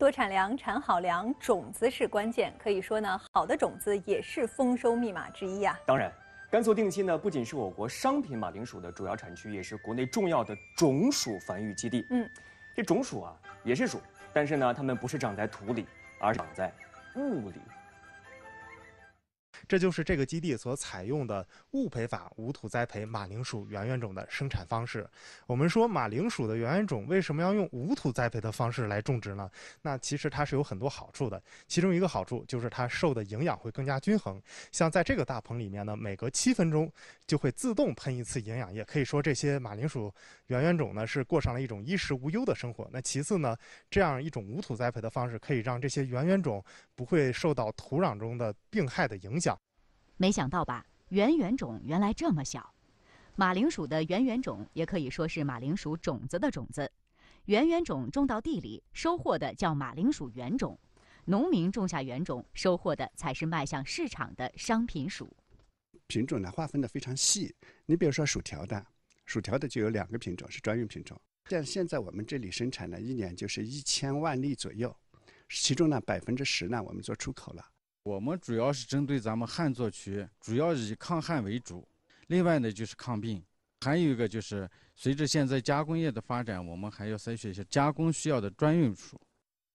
多产粮、产好粮，种子是关键。可以说呢，好的种子也是丰收密码之一啊。当然，甘肃定西呢，不仅是我国商品马铃薯的主要产区，也是国内重要的种薯繁育基地。嗯，这种薯啊，也是薯，但是呢，它们不是长在土里，而长在雾里。这就是这个基地所采用的物培法无土栽培马铃薯原原种的生产方式。我们说马铃薯的原原种为什么要用无土栽培的方式来种植呢？那其实它是有很多好处的。其中一个好处就是它受的营养会更加均衡。像在这个大棚里面呢，每隔七分钟就会自动喷一次营养液，可以说这些马铃薯原原种呢是过上了一种衣食无忧的生活。那其次呢，这样一种无土栽培的方式可以让这些原原种不会受到土壤中的病害的影响。没想到吧，圆圆种原来这么小。马铃薯的圆圆种也可以说是马铃薯种子的种子。圆圆种种到地里，收获的叫马铃薯原种。农民种下原种，收获的才是迈向市场的商品薯。品种呢划分的非常细，你比如说薯条的，薯条的就有两个品种是专用品种。像现在我们这里生产呢，一年就是一千万粒左右，其中呢百分之十呢我们做出口了。我们主要是针对咱们旱作区，主要以抗旱为主。另外呢，就是抗病，还有一个就是随着现在加工业的发展，我们还要筛选一些加工需要的专用树。